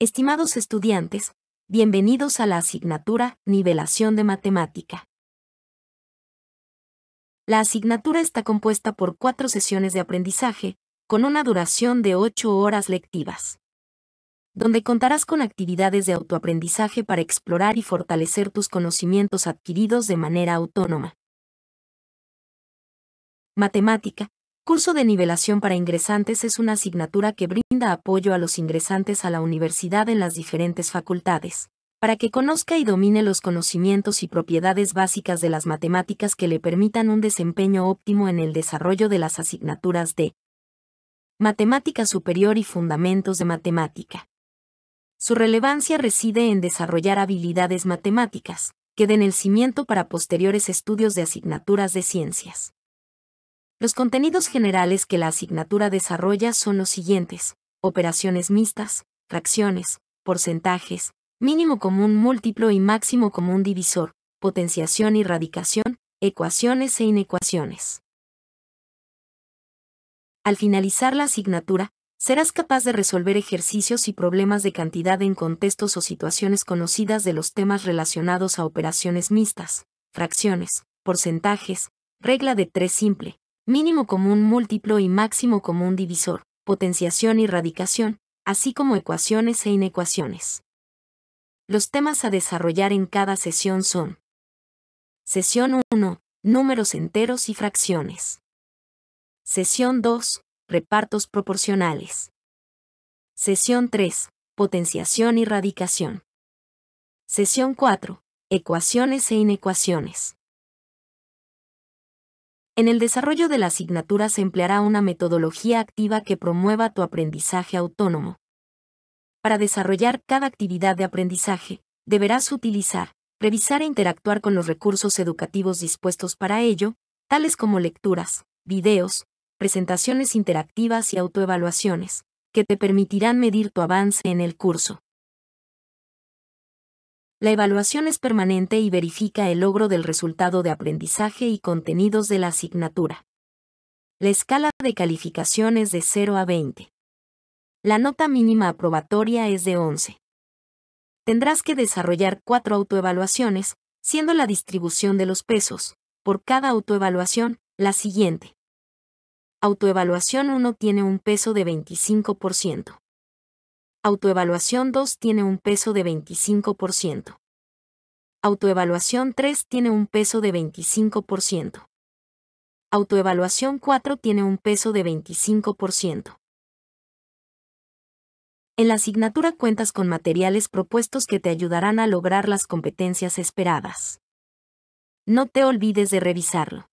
Estimados estudiantes, bienvenidos a la asignatura Nivelación de Matemática. La asignatura está compuesta por cuatro sesiones de aprendizaje, con una duración de ocho horas lectivas, donde contarás con actividades de autoaprendizaje para explorar y fortalecer tus conocimientos adquiridos de manera autónoma. Matemática, curso de nivelación para ingresantes es una asignatura que brinda apoyo a los ingresantes a la universidad en las diferentes facultades, para que conozca y domine los conocimientos y propiedades básicas de las matemáticas que le permitan un desempeño óptimo en el desarrollo de las asignaturas de Matemática Superior y Fundamentos de Matemática. Su relevancia reside en desarrollar habilidades matemáticas, que den el cimiento para posteriores estudios de asignaturas de ciencias. Los contenidos generales que la asignatura desarrolla son los siguientes. Operaciones mixtas, fracciones, porcentajes, mínimo común múltiplo y máximo común divisor, potenciación y radicación, ecuaciones e inecuaciones. Al finalizar la asignatura, serás capaz de resolver ejercicios y problemas de cantidad en contextos o situaciones conocidas de los temas relacionados a operaciones mixtas, fracciones, porcentajes, regla de tres simple, mínimo común múltiplo y máximo común divisor, potenciación y radicación, así como ecuaciones e inecuaciones. Los temas a desarrollar en cada sesión son Sesión 1. Números enteros y fracciones. Sesión 2. Repartos proporcionales. Sesión 3. Potenciación y radicación. Sesión 4. Ecuaciones e inecuaciones. En el desarrollo de la asignatura se empleará una metodología activa que promueva tu aprendizaje autónomo. Para desarrollar cada actividad de aprendizaje, deberás utilizar, revisar e interactuar con los recursos educativos dispuestos para ello, tales como lecturas, videos, presentaciones interactivas y autoevaluaciones, que te permitirán medir tu avance en el curso. La evaluación es permanente y verifica el logro del resultado de aprendizaje y contenidos de la asignatura. La escala de calificación es de 0 a 20. La nota mínima aprobatoria es de 11. Tendrás que desarrollar cuatro autoevaluaciones, siendo la distribución de los pesos, por cada autoevaluación, la siguiente. Autoevaluación 1 tiene un peso de 25%. Autoevaluación 2 tiene un peso de 25%. Autoevaluación 3 tiene un peso de 25%. Autoevaluación 4 tiene un peso de 25%. En la asignatura cuentas con materiales propuestos que te ayudarán a lograr las competencias esperadas. No te olvides de revisarlo.